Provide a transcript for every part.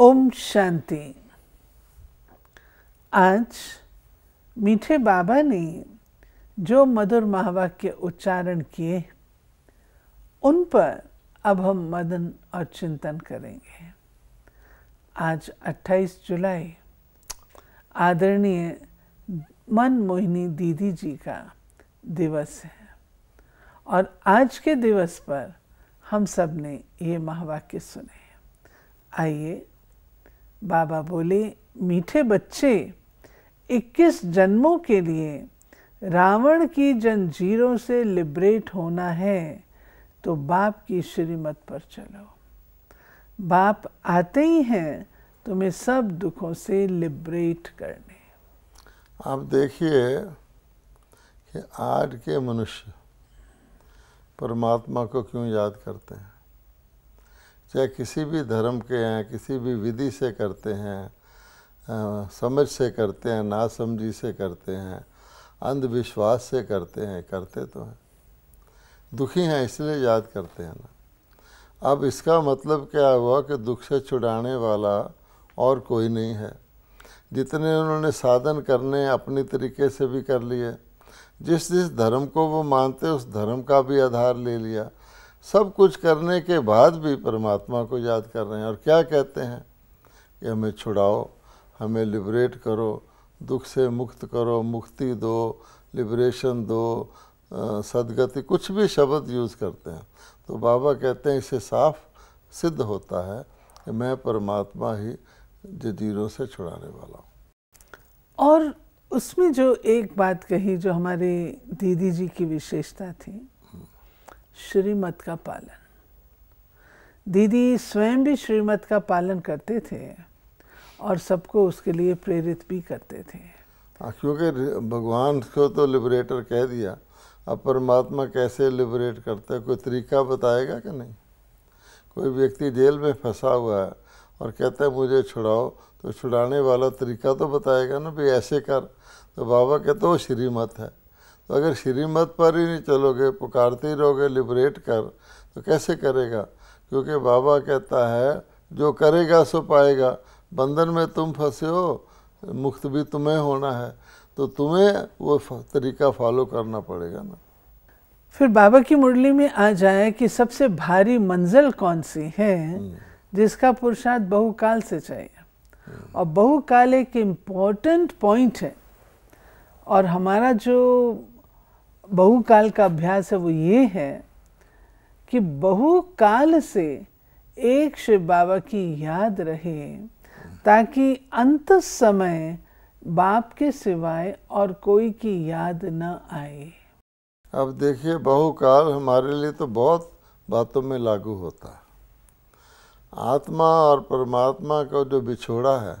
ओम शांति आज मीठे बाबा ने जो मधुर महावाक्य उच्चारण किए उन पर अब हम मदन और चिंतन करेंगे आज 28 जुलाई आदरणीय मन मोहिनी दीदी जी का दिवस है और आज के दिवस पर हम सब ने ये महावाक्य सुने आइए बाबा बोले मीठे बच्चे 21 जन्मों के लिए रावण की जंजीरों से लिबरेट होना है तो बाप की श्रीमत पर चलो बाप आते ही हैं तुम्हें सब दुखों से लिबरेट करने आप देखिए कि आज के मनुष्य परमात्मा को क्यों याद करते हैं चाहे किसी भी धर्म के हैं किसी भी विधि से करते हैं आ, समझ से करते हैं नासमझी से करते हैं अंधविश्वास से करते हैं करते तो हैं दुखी हैं इसलिए याद करते हैं ना अब इसका मतलब क्या हुआ कि दुख से छुड़ाने वाला और कोई नहीं है जितने उन्होंने साधन करने अपनी तरीके से भी कर लिए जिस जिस धर्म को वो मानते उस धर्म का भी आधार ले लिया सब कुछ करने के बाद भी परमात्मा को याद कर रहे हैं और क्या कहते हैं कि हमें छुड़ाओ हमें लिबरेट करो दुख से मुक्त करो मुक्ति दो लिबरेशन दो सदगति कुछ भी शब्द यूज़ करते हैं तो बाबा कहते हैं इसे साफ सिद्ध होता है कि मैं परमात्मा ही जजीरों से छुड़ाने वाला हूँ और उसमें जो एक बात कही जो हमारे दीदी जी की विशेषता थी श्रीमत का पालन दीदी स्वयं भी श्रीमत का पालन करते थे और सबको उसके लिए प्रेरित भी करते थे हाँ, क्योंकि भगवान को तो लिबरेटर कह दिया अब परमात्मा कैसे लिबरेट करता है कोई तरीका बताएगा कि नहीं कोई व्यक्ति जेल में फंसा हुआ है और कहता है मुझे छुड़ाओ तो छुड़ाने वाला तरीका तो बताएगा ना भाई ऐसे कर तो बाबा कहते वो श्रीमत है तो अगर श्रीमत पर ही नहीं चलोगे पुकारते रहोगे लिबरेट कर तो कैसे करेगा क्योंकि बाबा कहता है जो करेगा सो पाएगा बंधन में तुम फंसे हो मुक्त भी तुम्हें होना है तो तुम्हें वो तरीका फॉलो करना पड़ेगा ना फिर बाबा की मुरली में आ जाए कि सबसे भारी मंजिल कौन सी है हम्म। जिसका पुरुषार्थ बहुकाल से चाहिए और बहुकाल एक इम्पॉर्टेंट पॉइंट है और हमारा जो बहुकाल का अभ्यास है वो ये है कि बहुकाल से एक शिव बाबा की याद रहे ताकि अंत समय बाप के सिवाय और कोई की याद न आए अब देखिए बहुकाल हमारे लिए तो बहुत बातों में लागू होता है आत्मा और परमात्मा का जो बिछोड़ा है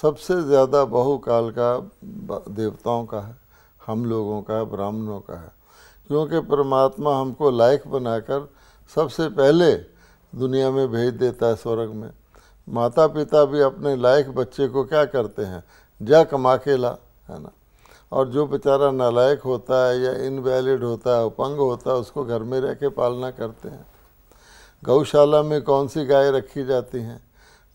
सबसे ज़्यादा बहुकाल का देवताओं का है हम लोगों का ब्राह्मणों का है क्योंकि परमात्मा हमको लायक बनाकर सबसे पहले दुनिया में भेज देता है स्वर्ग में माता पिता भी अपने लायक बच्चे को क्या करते हैं जा कमा के ला है ना और जो बेचारा नालायक होता है या इनवैलिड होता है उपंग होता है उसको घर में रह के पालना करते हैं गौशाला में कौन सी गाय रखी जाती हैं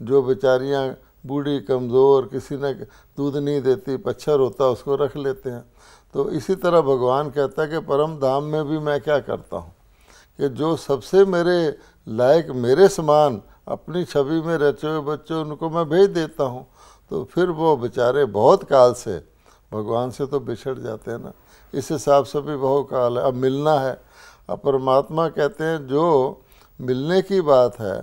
जो बेचारियाँ बूढ़ी कमज़ोर किसी ने दूध नहीं देती पच्छर होता उसको रख लेते हैं तो इसी तरह भगवान कहता है कि परम धाम में भी मैं क्या करता हूँ कि जो सबसे मेरे लायक मेरे समान अपनी छवि में रचे हुए बच्चे उनको मैं भेज देता हूँ तो फिर वो बेचारे बहुत काल से भगवान से तो बिछड़ जाते हैं ना इस हिसाब से भी बहुत काल है अब मिलना है अब परमात्मा कहते हैं जो मिलने की बात है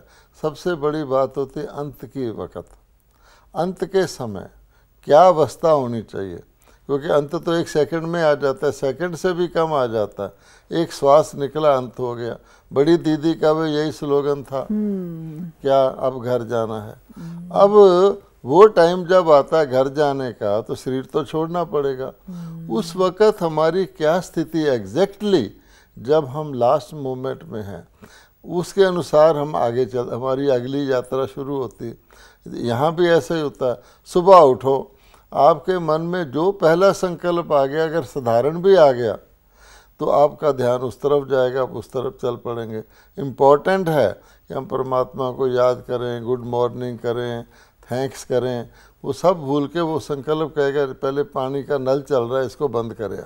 सबसे बड़ी बात होती है अंत की वक़्त अंत के समय क्या अवस्था होनी चाहिए क्योंकि अंत तो एक सेकंड में आ जाता है सेकंड से भी कम आ जाता है एक श्वास निकला अंत हो गया बड़ी दीदी का भी यही स्लोगन था हम्म। क्या अब घर जाना है हम्म। अब वो टाइम जब आता है घर जाने का तो शरीर तो छोड़ना पड़ेगा हम्म। उस वक़्त हमारी क्या स्थिति एग्जैक्टली जब हम लास्ट मोमेंट में हैं उसके अनुसार हम आगे चल हमारी अगली यात्रा शुरू होती है यहाँ भी ऐसा ही होता है सुबह उठो आपके मन में जो पहला संकल्प आ गया अगर साधारण भी आ गया तो आपका ध्यान उस तरफ जाएगा आप उस तरफ चल पड़ेंगे इम्पॉर्टेंट है कि हम परमात्मा को याद करें गुड मॉर्निंग करें थैंक्स करें वो सब भूल के वो संकल्प कहेगा पहले पानी का नल चल रहा है इसको बंद करें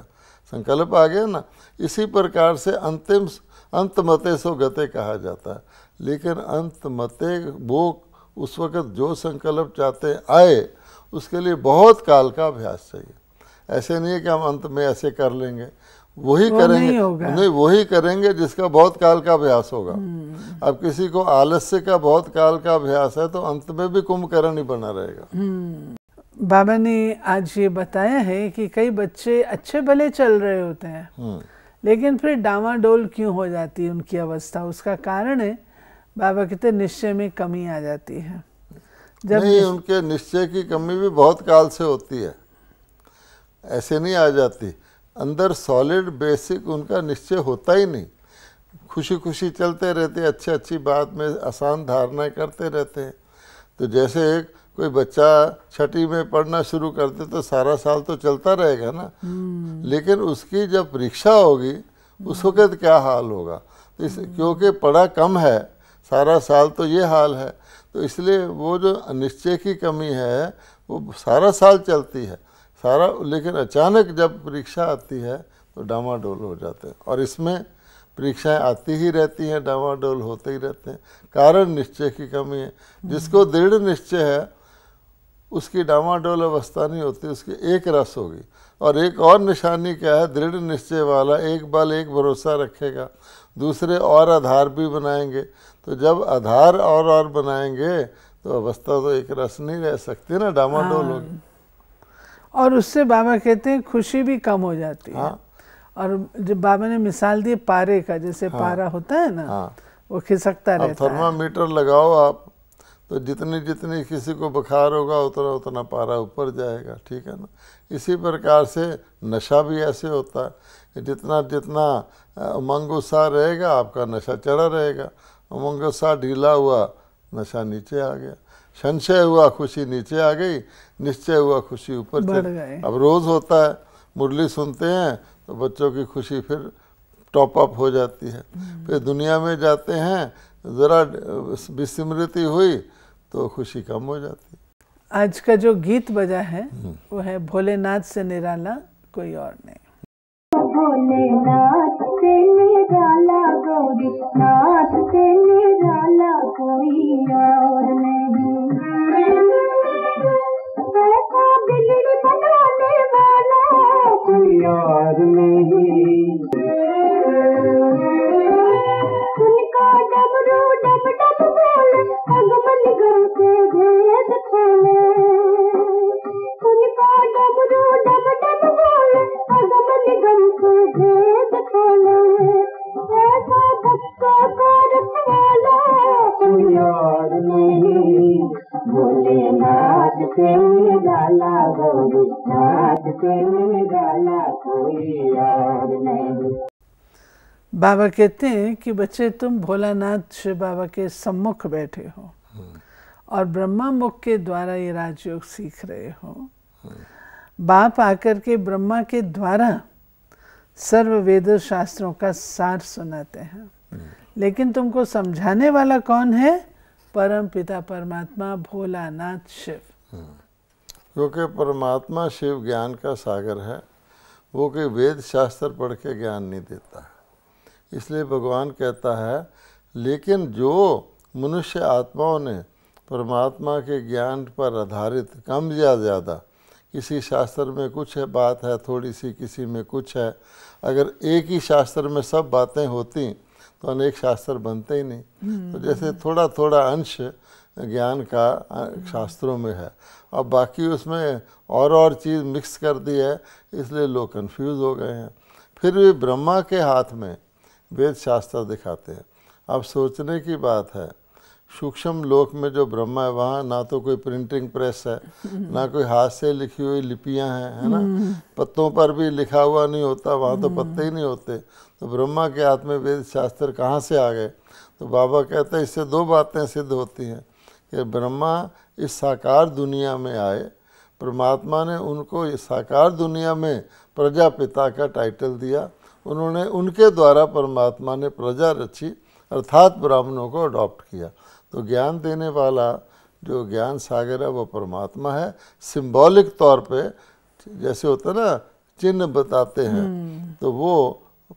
संकल्प आ गया ना इसी प्रकार से अंतिम मते सो गते कहा जाता है लेकिन अंत मते वो उस वक़्त जो संकल्प चाहते आए उसके लिए बहुत काल का अभ्यास चाहिए ऐसे नहीं है कि हम अंत में ऐसे कर लेंगे वही करेंगे नहीं, नहीं वही करेंगे जिसका बहुत काल का अभ्यास होगा हम्म। अब किसी को आलस्य का बहुत काल का अभ्यास है तो अंत में भी कुंभकर्ण ही बना रहेगा हम्म। बाबा ने आज ये बताया है कि कई बच्चे अच्छे भले चल रहे होते हैं हम्म। लेकिन फिर डामाडोल क्यों हो जाती है उनकी अवस्था उसका कारण है बाबा कहते निश्चय में कमी आ जाती है जब नहीं उनके निश्चय की कमी भी बहुत काल से होती है ऐसे नहीं आ जाती अंदर सॉलिड बेसिक उनका निश्चय होता ही नहीं खुशी खुशी चलते रहते अच्छी अच्छी बात में आसान धारणाएं करते रहते हैं तो जैसे एक कोई बच्चा छठी में पढ़ना शुरू करते तो सारा साल तो चलता रहेगा ना हम्म। लेकिन उसकी जब परीक्षा होगी उस वक्त क्या हाल होगा तो इस क्योंकि पढ़ा कम है सारा साल तो ये हाल है तो इसलिए वो जो निश्चय की कमी है वो सारा साल चलती है सारा लेकिन अचानक जब परीक्षा आती है तो डामाडोल हो जाते हैं और इसमें परीक्षाएं आती ही रहती हैं डामाडोल होते ही रहते हैं कारण निश्चय की कमी है जिसको दृढ़ निश्चय है उसकी डामाडोल अवस्था नहीं होती उसकी एक रस होगी और एक और निशानी क्या है दृढ़ निश्चय वाला एक बल एक भरोसा रखेगा दूसरे और आधार भी बनाएंगे तो जब आधार और और बनाएंगे तो अवस्था तो एक रस नहीं रह सकती ना डामाडोल हाँ। और उससे बाबा कहते हैं खुशी भी कम हो जाती हाँ। है और जब बाबा ने मिसाल दी पारे का जैसे हाँ। पारा होता है ना हाँ। वो खिसकता रहता है थर्मामीटर लगाओ आप तो जितनी जितनी किसी को बुखार होगा उतना उतना पारा ऊपर जाएगा ठीक है ना इसी प्रकार से नशा भी ऐसे होता है जितना जितना उमंग उत्साह रहेगा आपका नशा चढ़ा रहेगा उमंग ढीला हुआ नशा नीचे आ गया संशय हुआ खुशी नीचे आ गई निश्चय हुआ खुशी ऊपर अब रोज होता है मुरली सुनते हैं तो बच्चों की खुशी फिर टॉप अप हो जाती है हम्म। फिर दुनिया में जाते हैं ज़रा विस्मृति हुई तो खुशी कम हो जाती है आज का जो गीत बजा है हम्म। वो है भोलेनाथ से निराला कोई और नहीं भोलेनाथ से निराला गौरी भीड़े न कोई बाबा कहते हैं कि बच्चे तुम भोलानाथ शिव बाबा के सम्मुख बैठे हो और ब्रह्मा मुख के द्वारा ये राजयोग सीख रहे हो बाप आकर के ब्रह्मा के द्वारा सर्व वेद शास्त्रों का सार सुनाते हैं लेकिन तुमको समझाने वाला कौन है परम पिता परमात्मा भोलानाथ शिव क्योंकि परमात्मा शिव ज्ञान का सागर है वो कि वेद शास्त्र पढ़ के ज्ञान नहीं देता है इसलिए भगवान कहता है लेकिन जो मनुष्य आत्माओं ने परमात्मा के ज्ञान पर आधारित कम या ज़्यादा किसी शास्त्र में कुछ है बात है थोड़ी सी किसी में कुछ है अगर एक ही शास्त्र में सब बातें होती तो अनेक शास्त्र बनते ही नहीं तो हम्म। जैसे थोड़ा थोड़ा अंश ज्ञान का शास्त्रों में है और बाकी उसमें और और चीज़ मिक्स कर दी है इसलिए लोग कंफ्यूज हो गए हैं फिर भी ब्रह्मा के हाथ में वेद शास्त्र दिखाते हैं अब सोचने की बात है सूक्ष्म लोक में जो ब्रह्म है वहाँ ना तो कोई प्रिंटिंग प्रेस है ना कोई हाथ से लिखी हुई लिपियाँ हैं है ना पत्तों पर भी लिखा हुआ नहीं होता वहाँ तो पत्ते ही नहीं होते तो ब्रह्मा के हाथ में वेद शास्त्र कहाँ से आ गए तो बाबा कहते हैं इससे दो बातें सिद्ध होती हैं कि ब्रह्मा इस साकार दुनिया में आए परमात्मा ने उनको इस साकार दुनिया में प्रजापिता का टाइटल दिया उन्होंने उनके द्वारा परमात्मा ने प्रजा रची अर्थात ब्राह्मणों को अडॉप्ट किया तो ज्ञान देने वाला जो ज्ञान सागर है वो परमात्मा है सिंबॉलिक तौर पे जैसे होता ना चिन्ह बताते हैं हम्म। तो वो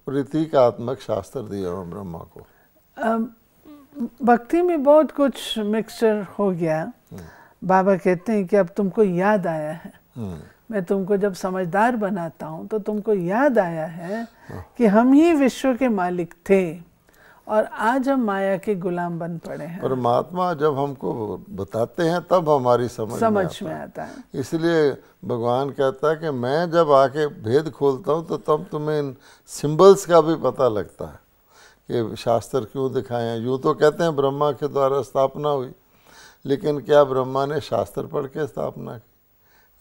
प्रतीकात्मक शास्त्र दिया हुआ ब्रह्मा को भक्ति में बहुत कुछ मिक्सचर हो गया हम्म। बाबा कहते हैं कि अब तुमको याद आया है हम्म। मैं तुमको जब समझदार बनाता हूँ तो तुमको याद आया है हाँ। कि हम ही विश्व के मालिक थे और आज हम माया के गुलाम बन पड़े हैं परमात्मा जब हमको बताते हैं तब हमारी समझ समझ में आता, है, है। इसलिए भगवान कहता है कि मैं जब आके भेद खोलता हूँ तो तब तुम्हें इन सिंबल्स का भी पता लगता है कि शास्त्र क्यों दिखाए हैं यूँ तो कहते हैं ब्रह्मा के द्वारा स्थापना हुई लेकिन क्या ब्रह्मा ने शास्त्र पढ़ के स्थापना की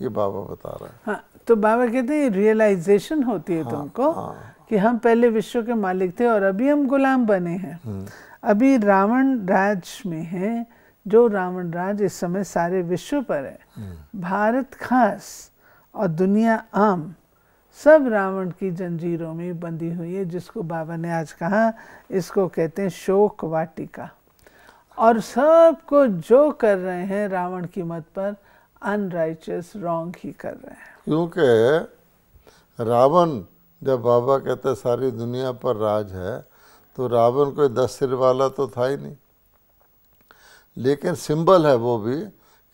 ये बाबा बता रहे हैं हाँ तो बाबा कहते हैं रियलाइजेशन होती है हाँ, तुमको हाँ, कि हम पहले विश्व के मालिक थे और अभी हम गुलाम बने हैं हम्म। अभी रावण राज में है जो रावण राज इस समय सारे विश्व पर है हम्म। भारत खास और दुनिया आम सब रावण की जंजीरों में बंधी हुई है जिसको बाबा ने आज कहा इसको कहते हैं शोक वाटिका और सबको जो कर रहे हैं रावण की मत पर अनराइचस रॉन्ग ही कर रहे हैं क्योंकि रावण जब बाबा कहते सारी दुनिया पर राज है तो रावण कोई दस सिर वाला तो था ही नहीं लेकिन सिंबल है वो भी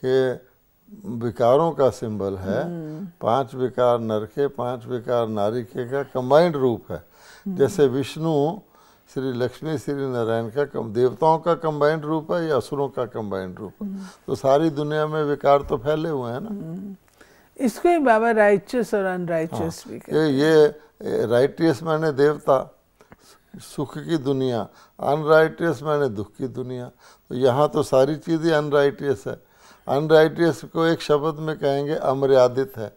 कि विकारों का सिंबल है हम्म। पांच विकार नरके पांच विकार नारी के का कंबाइंड रूप है जैसे विष्णु श्री लक्ष्मी श्री नारायण का कम देवताओं का कंबाइंड रूप है या असुरों का कंबाइंड रूप है तो सारी दुनिया में विकार तो फैले हुए हैं ना hmm. इसको ही बाबा राइटियस और अनराइटियस हाँ, भी ये ये राइटियस मैंने देवता सुख की दुनिया अनराइटियस मैंने दुख की दुनिया तो यहाँ तो सारी चीज़ें अनराइटियस है अनराइटियस को एक शब्द में कहेंगे अमर्यादित है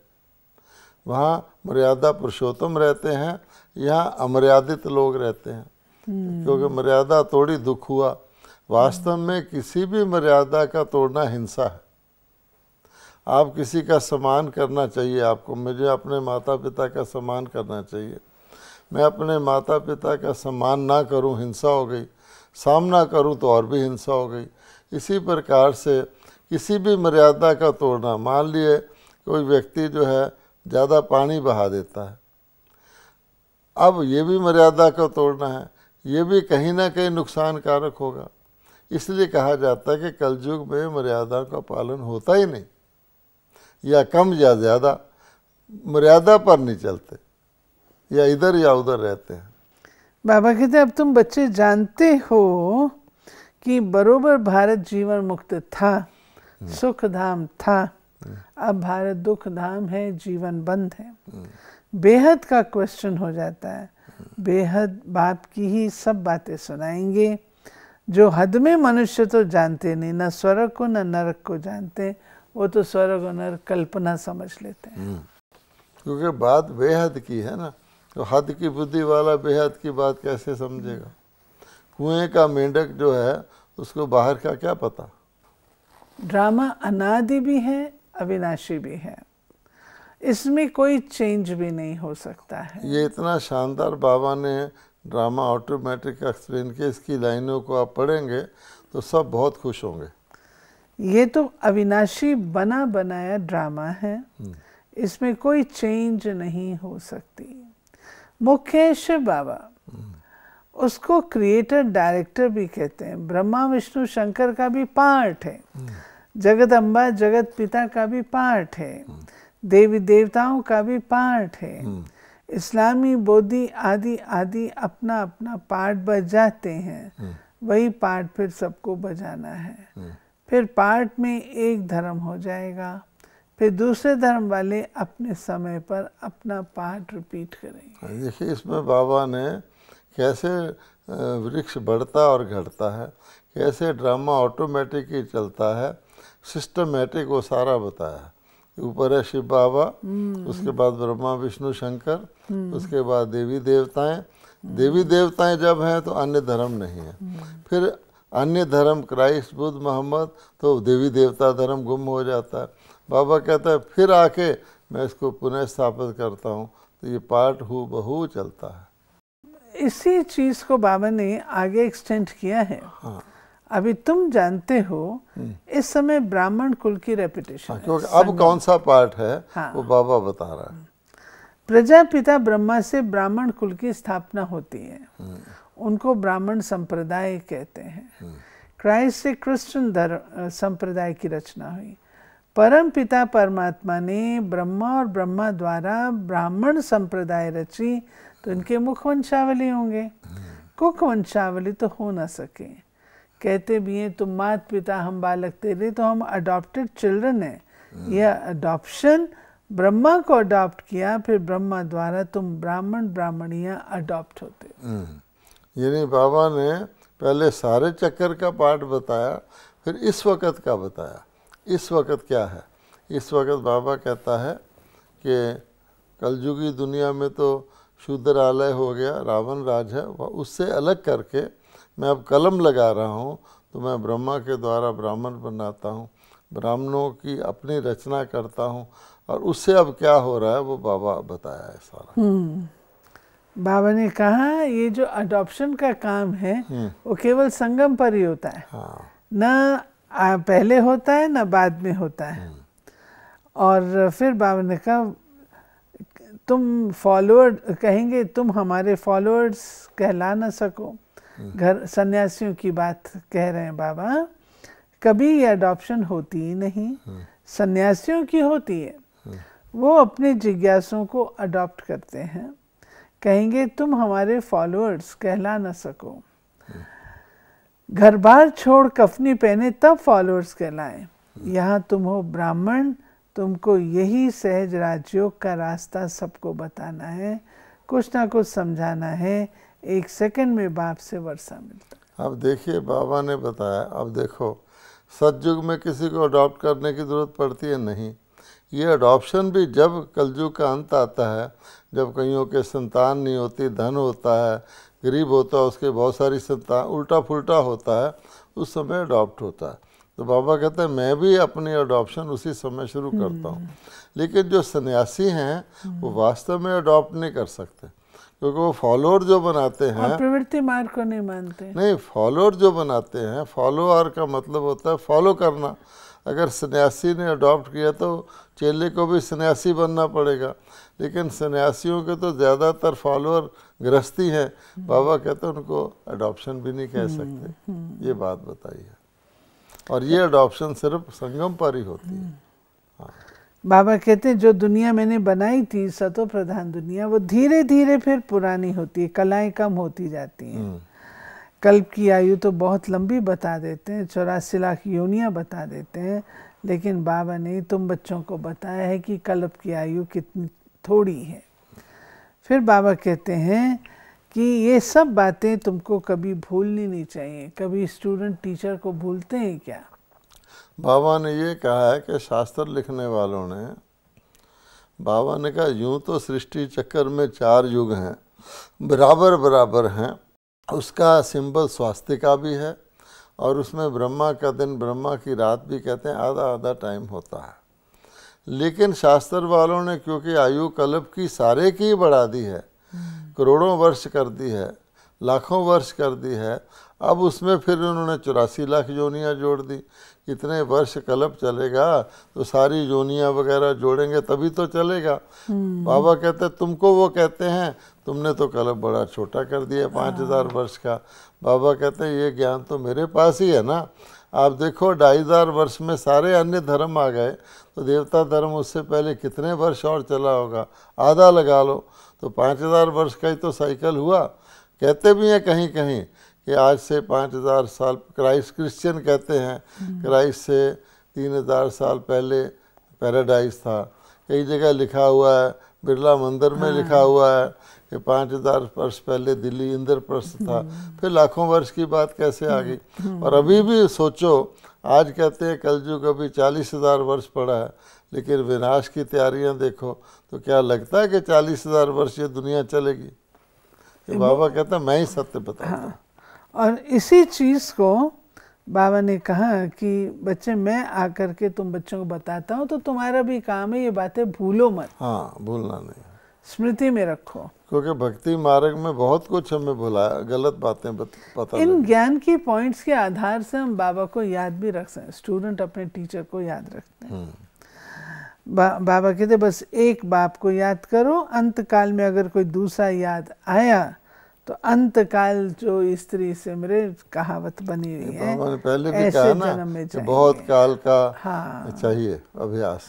वहाँ मर्यादा पुरुषोत्तम रहते हैं यहाँ अमर्यादित लोग रहते हैं क्योंकि मर्यादा तोड़ी दुख हुआ वास्तव में किसी भी मर्यादा का तोड़ना हिंसा है आप किसी का सम्मान करना चाहिए आपको मुझे अपने माता पिता का सम्मान करना चाहिए मैं अपने माता पिता का सम्मान ना करूं हिंसा हो गई सामना करूं तो और भी हिंसा हो गई इसी प्रकार से किसी भी मर्यादा का तोड़ना मान लिए कोई व्यक्ति जो है ज़्यादा पानी बहा देता है अब ये भी मर्यादा का तोड़ना है ये भी कहीं ना कहीं नुकसान कारक होगा इसलिए कहा जाता है कि कलयुग में मर्यादा का पालन होता ही नहीं या कम या ज़्यादा मर्यादा पर नहीं चलते या इधर या उधर रहते हैं बाबा कहते अब तुम बच्चे जानते हो कि बरोबर भारत जीवन मुक्त था हम्म। सुख धाम था हम्म। अब भारत दुख धाम है जीवन बंद है हम्म। बेहद का क्वेश्चन हो जाता है बेहद बाप की ही सब बातें सुनाएंगे जो हद में मनुष्य तो जानते नहीं ना स्वर्ग को ना नरक को जानते वो तो स्वर्ग और नरक कल्पना समझ लेते हैं हम्म। क्योंकि बात बेहद की है ना तो हद की बुद्धि वाला बेहद की बात कैसे समझेगा कुएं का मेंढक जो है उसको बाहर का क्या पता ड्रामा अनादि भी है अविनाशी भी है इसमें कोई चेंज भी नहीं हो सकता है ये इतना शानदार बाबा ने ड्रामा ऑटोमेटिक एक्सप्लेन किया इसकी लाइनों को आप पढ़ेंगे तो सब बहुत खुश होंगे ये तो अविनाशी बना बनाया ड्रामा है हम्म। इसमें कोई चेंज नहीं हो सकती मुकेश बाबा हम्म। उसको क्रिएटर डायरेक्टर भी कहते हैं ब्रह्मा विष्णु शंकर का भी पार्ट है हम्म। जगत अम्बा जगत पिता का भी पार्ट है देवी देवताओं का भी पार्ट है हम्म। इस्लामी बोधी आदि आदि अपना अपना पार्ट बजाते हैं हम्म। वही पार्ट फिर सबको बजाना है हम्म। फिर पार्ट में एक धर्म हो जाएगा फिर दूसरे धर्म वाले अपने समय पर अपना पार्ट रिपीट करेंगे हाँ, देखिए इसमें बाबा ने कैसे वृक्ष बढ़ता और घटता है कैसे ड्रामा ऑटोमेटिक ही चलता है सिस्टमेटिक वो सारा बताया ऊपर है शिव बाबा हम्म। उसके बाद ब्रह्मा विष्णु शंकर हम्म। उसके बाद देवी देवताएं हम्म। देवी देवताएं जब हैं तो अन्य धर्म नहीं है फिर अन्य धर्म क्राइस्ट बुद्ध मोहम्मद तो देवी देवता धर्म गुम हो जाता है बाबा कहता है फिर आके मैं इसको पुनः स्थापित करता हूँ तो ये पाठ हु बहु चलता है इसी चीज़ को बाबा ने आगे एक्सटेंड किया है हाँ। अभी तुम जानते हो हम्म। इस समय ब्राह्मण कुल की रेपुटेशन हाँ, क्योंकि अब कौन सा पार्ट है हाँ, वो बाबा बता रहा है प्रजापिता ब्रह्मा से ब्राह्मण कुल की स्थापना होती है हम्म। उनको ब्राह्मण संप्रदाय कहते हैं हम्म। क्राइस्ट से क्रिश्चियन धर्म संप्रदाय की रचना हुई परम पिता परमात्मा ने ब्रह्मा और ब्रह्मा द्वारा ब्राह्मण संप्रदाय रची तो इनके मुख वंशावली होंगे कुक वंशावली तो हो ना सके कहते भी हैं तुम मात पिता हम बालक तेरे तो हम अडॉप्टेड चिल्ड्रन हैं हम्म। यह अडॉप्शन ब्रह्मा को अडॉप्ट किया फिर ब्रह्मा द्वारा तुम ब्राह्मण ब्राह्मणिया अडॉप्ट होते हम्म। यानी बाबा ने पहले सारे चक्कर का पार्ट बताया फिर इस वक्त का बताया इस वक्त क्या है इस वक्त बाबा कहता है कि कलयुगी दुनिया में तो आलय हो गया रावण राज है वह उससे अलग करके मैं अब कलम लगा रहा हूँ तो मैं ब्रह्मा के द्वारा ब्राह्मण बनाता हूँ ब्राह्मणों की अपनी रचना करता हूँ और उससे अब क्या हो रहा है वो बाबा बताया है सारा हम्म। बाबा ने कहा ये जो अडॉप्शन का काम है हम्म। वो केवल संगम पर ही होता है हाँ। ना पहले होता है ना बाद में होता है हम्म। और फिर बाबा ने कहा तुम फॉलोअर्ड कहेंगे तुम हमारे फॉलोअर्स कहला ना सको घर सन्यासियों की बात कह रहे हैं बाबा कभी ये अडॉप्शन होती ही नहीं हाँ। सन्यासियों की होती है हाँ। वो अपने जिज्ञासों को अडॉप्ट करते हैं कहेंगे तुम हमारे फॉलोअर्स कहला न सको हाँ। घर बार छोड़ कफनी पहने तब फॉलोअर्स कहलाए यहाँ तुम हो ब्राह्मण तुमको यही सहज राजयोग का रास्ता सबको बताना है कुछ ना कुछ समझाना है एक सेकंड में बाप से वर्षा मिलता अब देखिए बाबा ने बताया अब देखो सतयुग में किसी को अडॉप्ट करने की ज़रूरत पड़ती है नहीं ये अडॉप्शन भी जब कलयुग का अंत आता है जब कईयों के संतान नहीं होती धन होता है गरीब होता है उसके बहुत सारी संतान उल्टा फुलटा होता है उस समय अडॉप्ट होता है तो बाबा कहते हैं मैं भी अपनी अडॉप्शन उसी समय शुरू करता हूँ हम्म। लेकिन जो सन्यासी हैं वो हम्म। वास्तव में अडॉप्ट नहीं कर सकते क्योंकि वो फॉलोअर जो बनाते हैं प्रवृत्ति मार्ग को नहीं मानते नहीं फॉलोअर जो बनाते हैं फॉलोअर का मतलब होता है फॉलो करना अगर सन्यासी ने अडॉप्ट किया तो चेले को भी सन्यासी बनना पड़ेगा लेकिन सन्यासियों के तो ज़्यादातर फॉलोअर गृहस्थी हैं बाबा कहते हैं उनको अडॉप्शन भी नहीं कह हम्म, सकते हम्म। ये बात बताई है और ये अडॉप्शन सिर्फ संगम पर ही होती है हम्म। हाँ बाबा कहते हैं जो दुनिया मैंने बनाई थी सतो प्रधान दुनिया वो धीरे धीरे फिर पुरानी होती है कलाएं कम होती जाती हैं हम्म। कल्प की आयु तो बहुत लंबी बता देते हैं चौरासी लाख योनिया बता देते हैं लेकिन बाबा ने तुम बच्चों को बताया है कि कल्प की आयु कितनी थोड़ी है फिर बाबा कहते हैं कि ये सब बातें तुमको कभी भूलनी नहीं चाहिए कभी स्टूडेंट टीचर को भूलते हैं क्या बाबा ने ये कहा है कि शास्त्र लिखने वालों ने बाबा ने कहा यूँ तो सृष्टि चक्कर में चार युग हैं बराबर बराबर हैं उसका सिंबल स्वास्तिका भी है और उसमें ब्रह्मा का दिन ब्रह्मा की रात भी कहते हैं आधा आधा टाइम होता है लेकिन शास्त्र वालों ने क्योंकि आयु कल्प की सारे की बढ़ा दी है हम्म। करोड़ों वर्ष कर दी है लाखों वर्ष कर दी है अब उसमें फिर उन्होंने चौरासी लाख योनियाँ जोड़ दी इतने वर्ष कलप चलेगा तो सारी जोनियाँ वगैरह जोड़ेंगे तभी तो चलेगा हम्म। बाबा कहते तुमको वो कहते हैं तुमने तो कलप बड़ा छोटा कर दिया हाँ। पाँच हज़ार वर्ष का बाबा कहते हैं ये ज्ञान तो मेरे पास ही है ना आप देखो ढाई हज़ार वर्ष में सारे अन्य धर्म आ गए तो देवता धर्म उससे पहले कितने वर्ष और चला होगा आधा लगा लो तो पाँच हज़ार वर्ष का ही तो साइकिल हुआ कहते भी हैं कहीं कहीं कि आज से पाँच हज़ार साल क्राइस्ट क्रिश्चियन कहते हैं हम्म। क्राइस्ट से तीन हज़ार साल पहले पैराडाइज था कई जगह लिखा हुआ है बिरला मंदिर में लिखा हाँ। हुआ है कि पाँच हज़ार वर्ष पहले दिल्ली इंद्रप्रस्थ था हम्म। फिर लाखों वर्ष की बात कैसे आ गई हम्म। और अभी भी सोचो आज कहते हैं कल युग अभी चालीस हज़ार वर्ष पड़ा है लेकिन विनाश की तैयारियां देखो तो क्या लगता है कि चालीस हज़ार वर्ष ये दुनिया चलेगी बाबा कहता मैं ही सत्य हाँ। और इसी चीज़ को बाबा ने कहा कि बच्चे मैं आकर के तुम बच्चों को बताता हूँ तो तुम्हारा भी काम है ये बातें भूलो मत हाँ भूलना नहीं स्मृति में रखो क्योंकि भक्ति मार्ग में बहुत कुछ हमें भुलाया गलत बातें पता इन ज्ञान की पॉइंट्स के आधार से हम बाबा को याद भी रख सकते स्टूडेंट अपने टीचर को याद रखते हैं हम्म। बा, बाबा कहते बस एक बाप को याद करो अंत काल में अगर कोई दूसरा याद आया तो अंत काल जो स्त्री से मेरे कहावत बनी हुई है पहले भी कहा ना कि बहुत काल का हाँ। चाहिए अभ्यास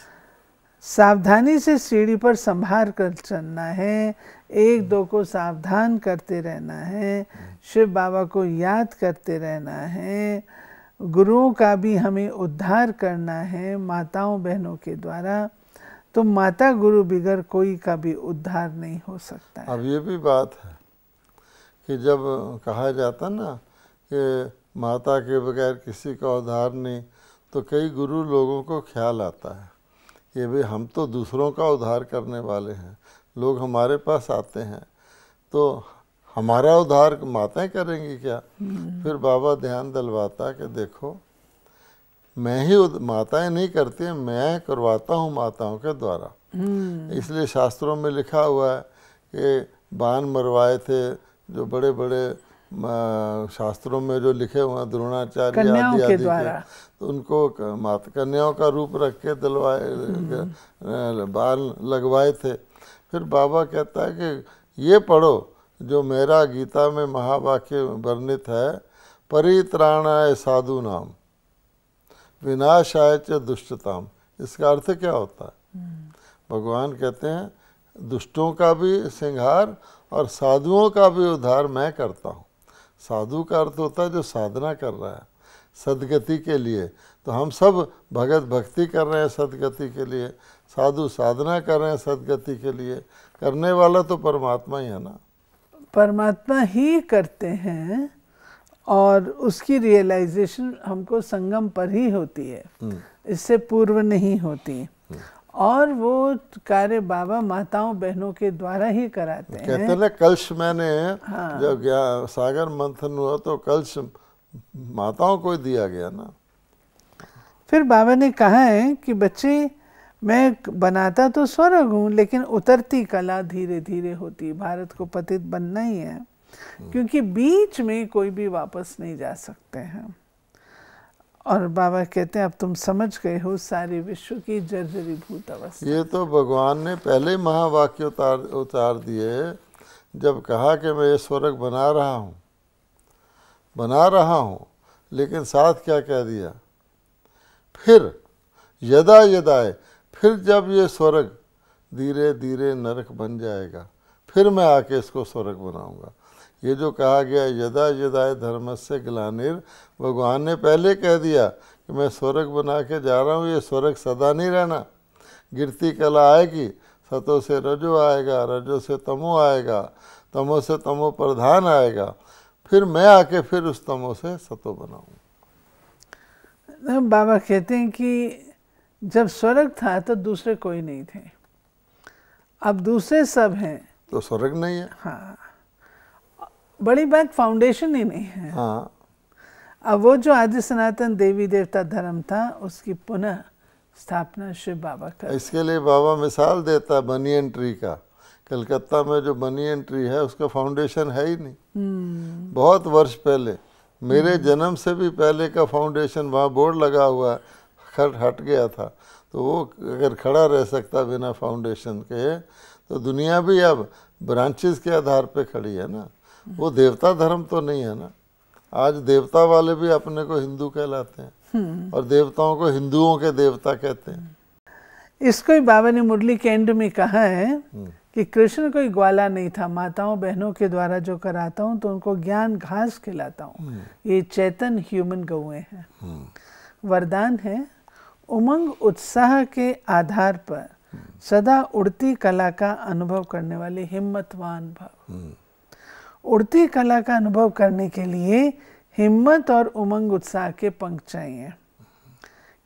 सावधानी से सीढ़ी पर संभार कर चलना है एक दो को सावधान करते रहना है शिव बाबा को याद करते रहना है गुरुओं का भी हमें उद्धार करना है माताओं बहनों के द्वारा तो माता गुरु बिगर कोई का भी उद्धार नहीं हो सकता अब ये भी बात है कि जब कहा जाता ना कि माता के बगैर किसी का उद्धार नहीं तो कई गुरु लोगों को ख्याल आता है कि भाई हम तो दूसरों का उद्धार करने वाले हैं लोग हमारे पास आते हैं तो हमारा उद्धार माताएं करेंगी क्या हम्म। फिर बाबा ध्यान दलवाता कि देखो मैं ही माताएं नहीं करती हैं मैं करवाता हूँ माताओं के द्वारा हम्म। इसलिए शास्त्रों में लिखा हुआ है कि बाण मरवाए थे जो बड़े बड़े शास्त्रों में जो लिखे हुए हैं द्रोणाचार्य आदि आदि तो उनको मात कन्याओं का रूप रख के दिलवाए हम्म। बाल लगवाए थे फिर बाबा कहता है कि ये पढ़ो जो मेरा गीता में महावाक्य वर्णित है परित्राणाय साधु नाम विनाशाय च दुष्टताम इसका अर्थ क्या होता है हम्म। भगवान कहते हैं दुष्टों का भी सिंहार और साधुओं का भी उद्धार मैं करता हूँ साधु का अर्थ होता है जो साधना कर रहा है सदगति के लिए तो हम सब भगत भक्ति कर रहे हैं सदगति के लिए साधु साधना कर रहे हैं सदगति के लिए करने वाला तो परमात्मा ही है ना परमात्मा ही करते हैं और उसकी रियलाइजेशन हमको संगम पर ही होती है हम्म। इससे पूर्व नहीं होती और वो कार्य बाबा माताओं बहनों के द्वारा ही कराते हैं कहते हैं कलश मैंने हाँ। जब गया सागर मंथन हुआ तो कलश माताओं को दिया गया ना फिर बाबा ने कहा है कि बच्चे मैं बनाता तो स्वर्ग हूँ लेकिन उतरती कला धीरे धीरे होती भारत को पतित बनना ही है हम्म। क्योंकि बीच में कोई भी वापस नहीं जा सकते हैं और बाबा कहते हैं अब तुम समझ गए हो सारे विश्व की जर्जरी भूत अवस्था ये तो भगवान ने पहले महावाक्य उतार उतार दिए जब कहा कि मैं ये स्वर्ग बना रहा हूँ बना रहा हूँ लेकिन साथ क्या कह दिया फिर यदा यदाए फिर जब ये स्वर्ग धीरे धीरे नरक बन जाएगा फिर मैं आके इसको स्वर्ग बनाऊंगा ये जो कहा गया यदा यदाए धर्म से ग्लानिर भगवान ने पहले कह दिया कि मैं स्वर्ग बना के जा रहा हूँ ये स्वर्ग सदा नहीं रहना गिरती कला आएगी सतो से रजो आएगा रजो से तमो आएगा तमो से तमो प्रधान आएगा फिर मैं आके फिर उस तमो से सतो बनाऊँ बाबा कहते हैं कि जब स्वर्ग था तो दूसरे कोई नहीं थे अब दूसरे सब हैं तो स्वर्ग नहीं है हाँ बड़ी बैंक फाउंडेशन ही नहीं है हाँ अब वो जो आदि सनातन देवी देवता धर्म था उसकी पुनः स्थापना शिव बाबा का इसके लिए बाबा मिसाल देता बनी एंट्री का कलकत्ता में जो बनी एंट्री है उसका फाउंडेशन है ही नहीं हम्म। बहुत वर्ष पहले मेरे हम्म। जन्म से भी पहले का फाउंडेशन वहाँ बोर्ड लगा हुआ खट हट गया था तो वो अगर खड़ा रह सकता बिना फाउंडेशन के तो दुनिया भी अब ब्रांचेस के आधार पे खड़ी है ना वो देवता धर्म तो नहीं है ना आज देवता वाले भी अपने को हिंदू कहलाते हैं हम्म। और देवताओं को हिंदुओं के देवता कहते हैं इसको ही बाबा ने मुरली के एंड में कहा है हम्म। कि कृष्ण कोई ग्वाला नहीं था माताओं बहनों के द्वारा जो कराता हूँ तो उनको ज्ञान घास खिलाता हूँ हम्म। ये चेतन ह्यूमन गौए हैं वरदान है उमंग उत्साह के आधार पर सदा उड़ती कला का अनुभव करने वाले हिम्मतवान भाव उड़ती कला का अनुभव करने के लिए हिम्मत और उमंग उत्साह के पंख चाहिए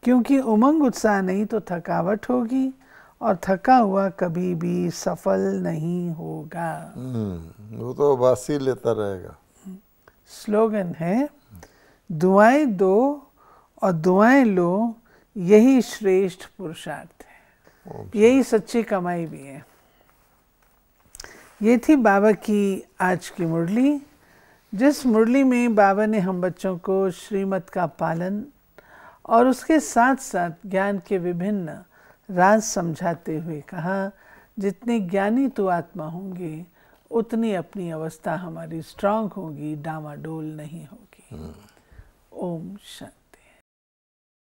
क्योंकि उमंग उत्साह नहीं तो थकावट होगी और थका हुआ कभी भी सफल नहीं होगा हम्म, वो तो बासी लेता रहेगा स्लोगन है दुआएं दो और दुआएं लो यही श्रेष्ठ पुरुषार्थ है यही सच्ची कमाई भी है ये थी बाबा की आज की मुरली जिस मुरली में बाबा ने हम बच्चों को श्रीमत का पालन और उसके साथ साथ ज्ञान के विभिन्न राज समझाते हुए कहा जितने ज्ञानी तो आत्मा होंगे उतनी अपनी अवस्था हमारी स्ट्रांग होगी डामाडोल नहीं होगी हम्म। ओम शांति